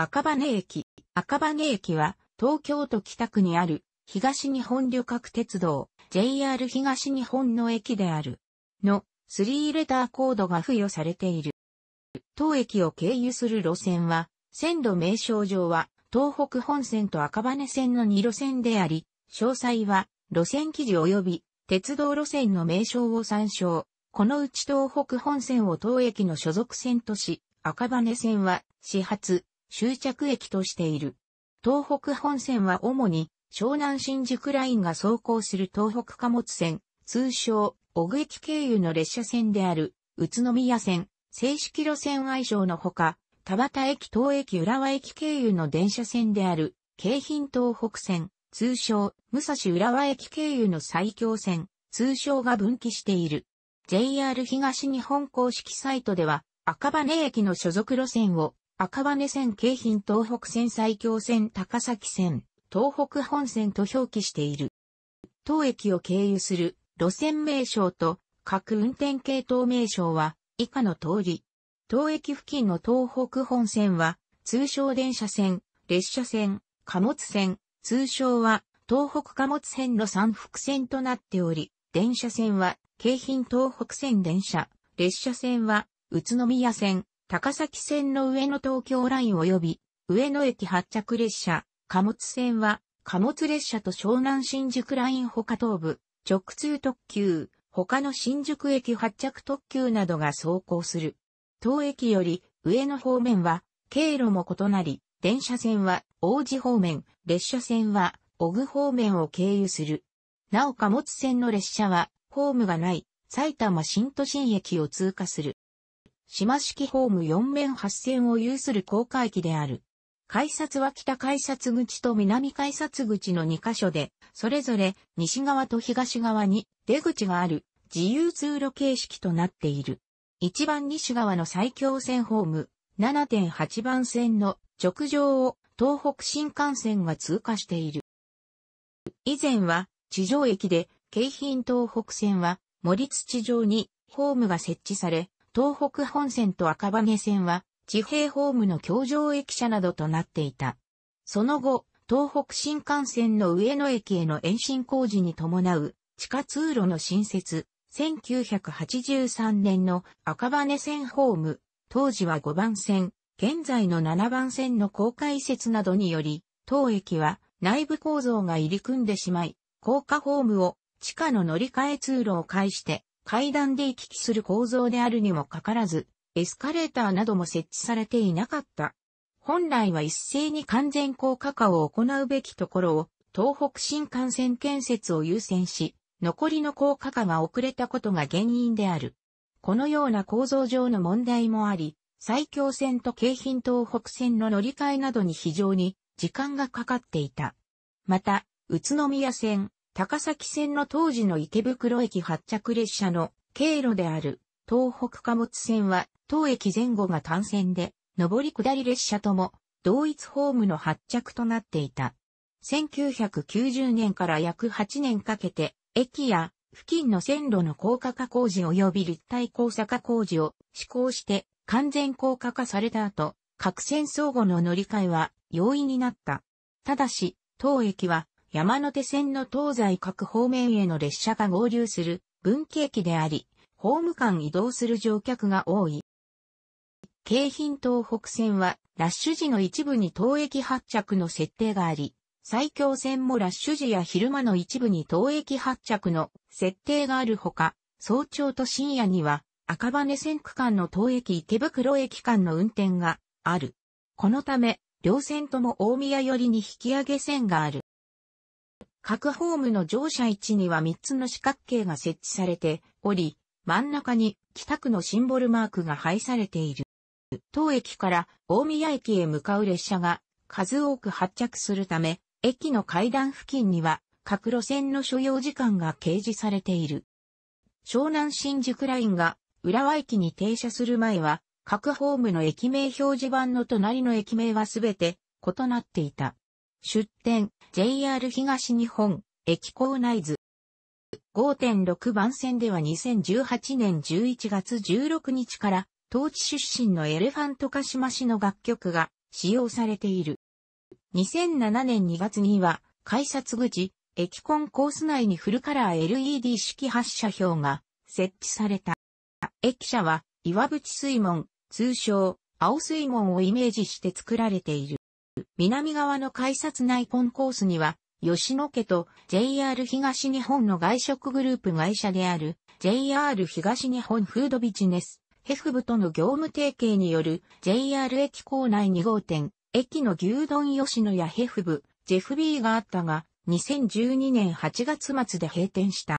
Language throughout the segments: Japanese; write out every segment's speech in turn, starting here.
赤羽駅。赤羽駅は東京都北区にある東日本旅客鉄道 JR 東日本の駅であるの3レターコードが付与されている。当駅を経由する路線は線路名称上は東北本線と赤羽線の2路線であり、詳細は路線記事及び鉄道路線の名称を参照。このうち東北本線を当駅の所属線とし、赤羽線は始発、終着駅としている。東北本線は主に湘南新宿ラインが走行する東北貨物線、通称、小久駅経由の列車線である、宇都宮線、正式路線愛称のほか、田端駅東駅浦和駅経由の電車線である、京浜東北線、通称、武蔵浦和駅経由の最強線、通称が分岐している。JR 東日本公式サイトでは、赤羽駅の所属路線を赤羽線京浜東北線最強線高崎線、東北本線と表記している。当駅を経由する路線名称と各運転系統名称は以下の通り。当駅付近の東北本線は通称電車線、列車線、貨物線、通称は東北貨物線の三福線となっており、電車線は京浜東北線電車、列車線は宇都宮線、高崎線の上野東京ライン及び、上野駅発着列車、貨物線は、貨物列車と湘南新宿ライン他東部、直通特急、他の新宿駅発着特急などが走行する。当駅より上野方面は経路も異なり、電車線は王子方面、列車線は小具方面を経由する。なお貨物線の列車はホームがない埼玉新都心駅を通過する。島式ホーム4面8線を有する高海駅である。改札は北改札口と南改札口の2カ所で、それぞれ西側と東側に出口がある自由通路形式となっている。一番西側の最強線ホーム7.8番線の直上を東北新幹線が通過している。以前は地上駅で京浜東北線は森土上にホームが設置され、東北本線と赤羽線は地平ホームの橋上駅舎などとなっていた。その後、東北新幹線の上野駅への延伸工事に伴う地下通路の新設、1983年の赤羽線ホーム、当時は5番線、現在の7番線の高架移設などにより、当駅は内部構造が入り組んでしまい、高架ホームを地下の乗り換え通路を介して階段で行き来する構造であるにもかからず、エスカレーターなども設置されていなかった。本来は一斉に完全高架化を行うべきところを、東北新幹線建設を優先し、残りの高架化が遅れたことが原因である。このような構造上の問題もあり、埼京線と京浜東北線の乗り換えなどに非常に時間がかかっていた。また、宇都宮線、高崎線の当時の池袋駅発着列車の経路である東北貨物線は当駅前後が単線で上り下り列車とも同一ホームの発着となっていた。1990年から約8年かけて駅や付近の線路の高架化工事及び立体交差化工事を施行して完全高架化された後、各線相互の乗り換えは容易になった。ただし、当駅は山手線の東西各方面への列車が合流する分岐駅であり、ホーム間移動する乗客が多い。京浜東北線はラッシュ時の一部に当駅発着の設定があり、埼京線もラッシュ時や昼間の一部に当駅発着の設定があるほか、早朝と深夜には赤羽線区間の当駅池袋駅間の運転がある。このため、両線とも大宮寄りに引き上げ線がある。各ホームの乗車位置には3つの四角形が設置されており、真ん中に北区のシンボルマークが配されている。当駅から大宮駅へ向かう列車が数多く発着するため、駅の階段付近には各路線の所要時間が掲示されている。湘南新宿ラインが浦和駅に停車する前は、各ホームの駅名表示板の隣の駅名はすべて異なっていた。出店、JR 東日本、駅構内図。5.6番線では2018年11月16日から、当地出身のエレファントカシマ氏の楽曲が使用されている。2007年2月には、改札口、駅コンコース内にフルカラー LED 式発射表が設置された。駅舎は、岩淵水門、通称、青水門をイメージして作られている。南側の改札内コンコースには、吉野家と JR 東日本の外食グループ会社である JR 東日本フードビジネス、ヘフ部との業務提携による JR 駅構内2号店、駅の牛丼吉野やヘフ部、ジェフビーがあったが、2012年8月末で閉店した。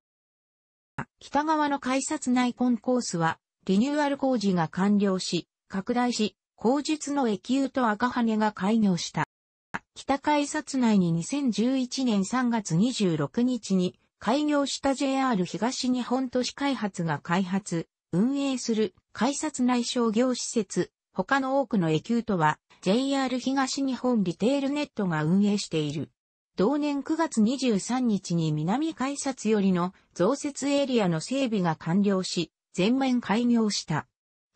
北側の改札内コンコースは、リニューアル工事が完了し、拡大し、後述の駅湯と赤羽が開業した。北改札内に2011年3月26日に開業した JR 東日本都市開発が開発、運営する改札内商業施設、他の多くの駅湯とは JR 東日本リテールネットが運営している。同年9月23日に南改札よりの増設エリアの整備が完了し、全面開業した。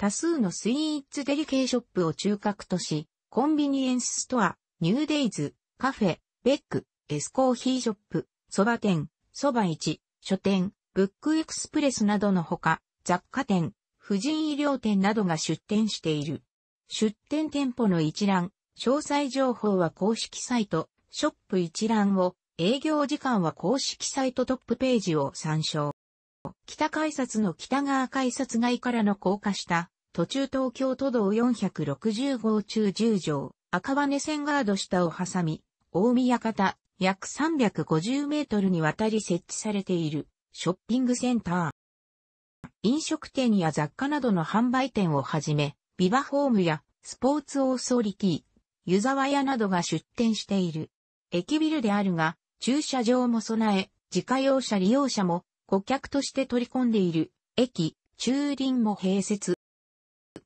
多数のスイーツデリケーショップを中核とし、コンビニエンスストア、ニューデイズ、カフェ、ベック、エスコーヒーショップ、蕎麦店、蕎麦市、書店、ブックエクスプレスなどのほか、雑貨店、婦人医療店などが出店している。出店店舗の一覧、詳細情報は公式サイト、ショップ一覧を、営業時間は公式サイトトップページを参照。北改札の北側改札外からの高架下、途中東京都道460号中10条、赤羽線ガード下を挟み、大宮方、約350メートルにわたり設置されている、ショッピングセンター。飲食店や雑貨などの販売店をはじめ、ビバホームやスポーツオーソリティ、湯沢屋などが出店している。駅ビルであるが、駐車場も備え、自家用車利用者も顧客として取り込んでいる、駅、駐輪も併設。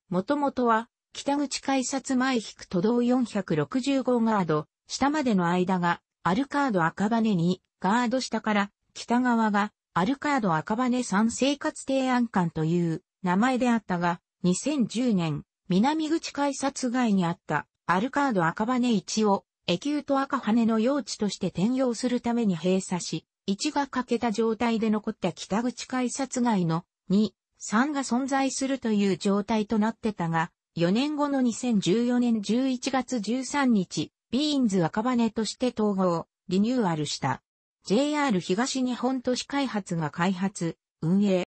もともとは、北口改札前引く都道465ガード、下までの間が、アルカード赤羽に、ガード下から、北側が、アルカード赤羽三生活提案館という名前であったが、2010年、南口改札外にあったアルカード赤羽一を、エキュート赤羽の用地として転用するために閉鎖し、1が欠けた状態で残った北口改札外の2 3が存在するという状態となってたが、4年後の2014年11月13日、ビーンズ赤羽として統合、リニューアルした。JR 東日本都市開発が開発、運営。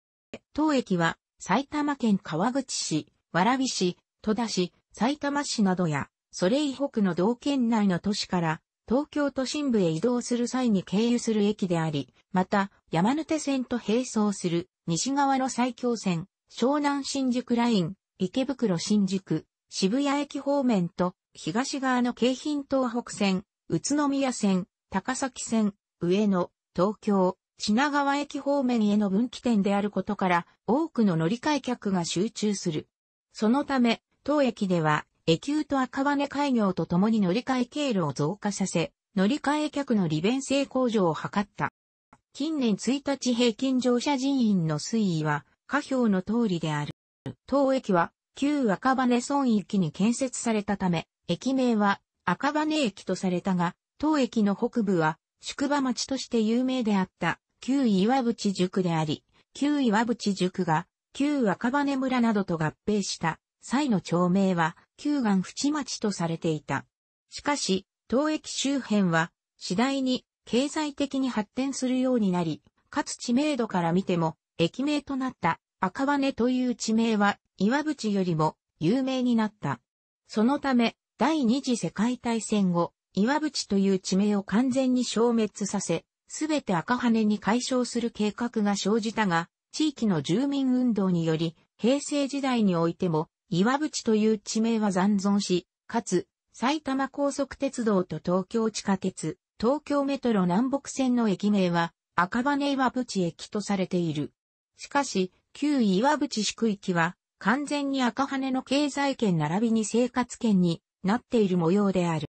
当駅は埼玉県川口市、蕨市、戸田市、埼玉市などや、それ以北の道県内の都市から東京都心部へ移動する際に経由する駅であり、また、山手線と並走する西側の埼京線、湘南新宿ライン、池袋新宿、渋谷駅方面と、東側の京浜東北線、宇都宮線、高崎線、上野、東京、品川駅方面への分岐点であることから、多くの乗り換え客が集中する。そのため、当駅では、エキュート赤羽開業とともに乗り換え経路を増加させ、乗り換え客の利便性向上を図った。近年1日平均乗車人員の推移は、下表の通りである。当駅は、旧赤羽村域に建設されたため、駅名は赤羽駅とされたが、当駅の北部は宿場町として有名であった旧岩淵塾であり、旧岩淵塾が旧赤羽村などと合併した際の町名は、旧岩淵町とされていた。しかし、東駅周辺は、次第に経済的に発展するようになり、かつ知名度から見ても、駅名となった赤羽という地名は岩淵よりも有名になった。そのため、第二次世界大戦後、岩淵という地名を完全に消滅させ、すべて赤羽に解消する計画が生じたが、地域の住民運動により、平成時代においても岩淵という地名は残存し、かつ、埼玉高速鉄道と東京地下鉄、東京メトロ南北線の駅名は、赤羽岩淵駅とされている。しかし、旧岩淵宿駅域は、完全に赤羽の経済圏並びに生活圏になっている模様である。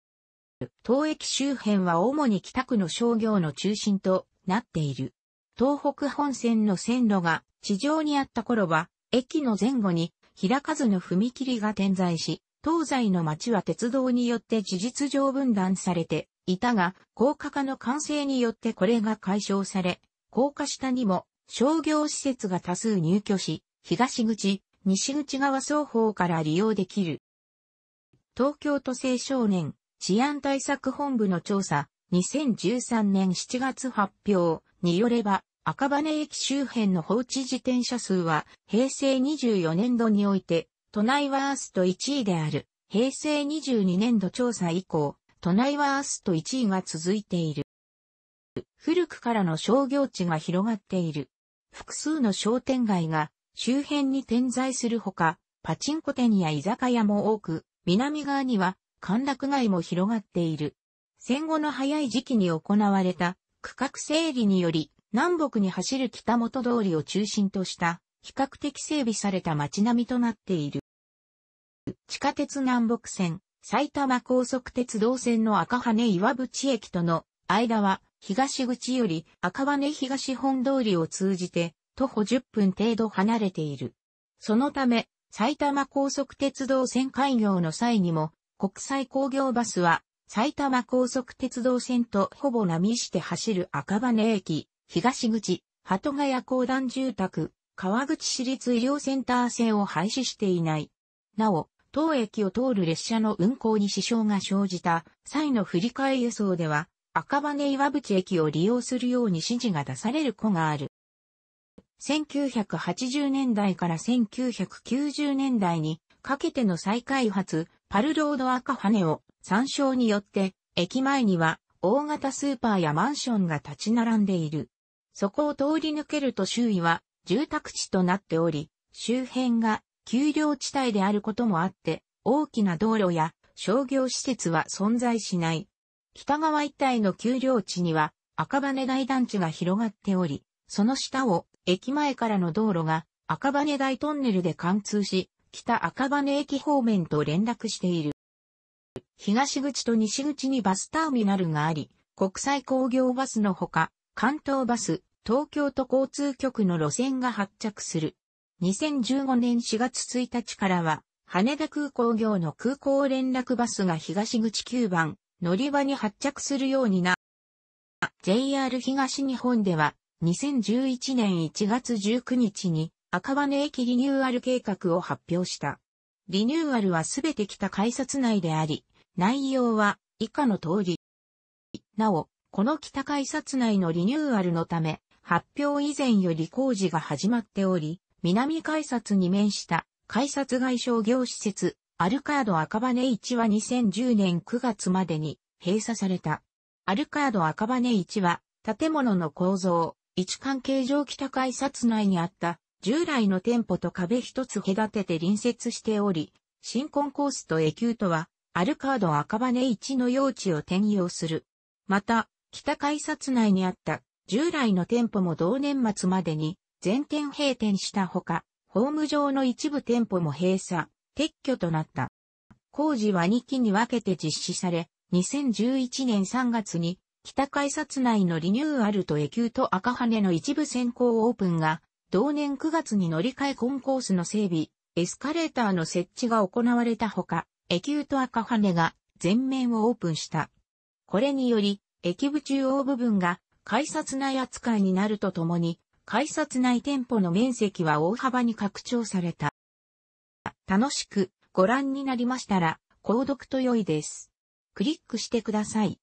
当駅周辺は主に北区の商業の中心となっている。東北本線の線路が地上にあった頃は、駅の前後に開かずの踏切が点在し、東西の町は鉄道によって事実上分断されていたが、高架化の完成によってこれが解消され、高架下にも商業施設が多数入居し、東口、西口側双方から利用できる。東京都青少年治安対策本部の調査2013年7月発表によれば、赤羽駅周辺の放置自転車数は平成24年度において都内ワースト1位である平成22年度調査以降都内ワースト1位が続いている。古くからの商業地が広がっている。複数の商店街が周辺に点在するほか、パチンコ店や居酒屋も多く、南側には歓楽街も広がっている。戦後の早い時期に行われた区画整理により南北に走る北本通りを中心とした比較的整備された街並みとなっている。地下鉄南北線、埼玉高速鉄道線の赤羽岩淵駅との間は東口より赤羽東本通りを通じて徒歩10分程度離れている。そのため埼玉高速鉄道線開業の際にも国際工業バスは埼玉高速鉄道線とほぼ並して走る赤羽駅、東口、鳩ヶ谷公団住宅、川口市立医療センター線を廃止していない。なお、当駅を通る列車の運行に支障が生じた際の振り替え輸送では、赤羽岩淵駅を利用するように指示が出される子がある。1980年代から1990年代にかけての再開発、パルロード赤羽を参照によって、駅前には大型スーパーやマンションが立ち並んでいる。そこを通り抜けると周囲は住宅地となっており、周辺が丘陵地帯であることもあって、大きな道路や商業施設は存在しない。北側一帯の丘陵地には赤羽台団地が広がっており、その下を駅前からの道路が赤羽台トンネルで貫通し、北赤羽駅方面と連絡している。東口と西口にバスターミナルがあり、国際工業バスのほか、関東バス、東京都交通局の路線が発着する。2015年4月1日からは、羽田空港業の空港連絡バスが東口9番、乗り場に発着するようにな。JR 東日本では、2011年1月19日に赤羽駅リニューアル計画を発表した。リニューアルはすべて北改札内であり、内容は以下の通り。なお、この北改札内のリニューアルのため、発表以前より工事が始まっており、南改札に面した改札外商業施設、アルカード赤羽1は2010年9月までに閉鎖された。アルカード赤羽1は、建物の構造、位置関係上北改札内にあった従来の店舗と壁一つ隔てて隣接しており、新コンコースとエキュートは、アルカード赤羽1の用地を転用する。また、北改札内にあった従来の店舗も同年末までに全店閉店したほか、ホーム上の一部店舗も閉鎖、撤去となった。工事は2期に分けて実施され、2011年3月に北改札内のリニューアルと駅急と赤羽の一部先行オープンが、同年9月に乗り換えコンコースの整備、エスカレーターの設置が行われたほか、エキュート赤羽が全面をオープンした。これにより、駅部中央部分が改札内扱いになるとともに、改札内店舗の面積は大幅に拡張された。楽しくご覧になりましたら、購読と良いです。クリックしてください。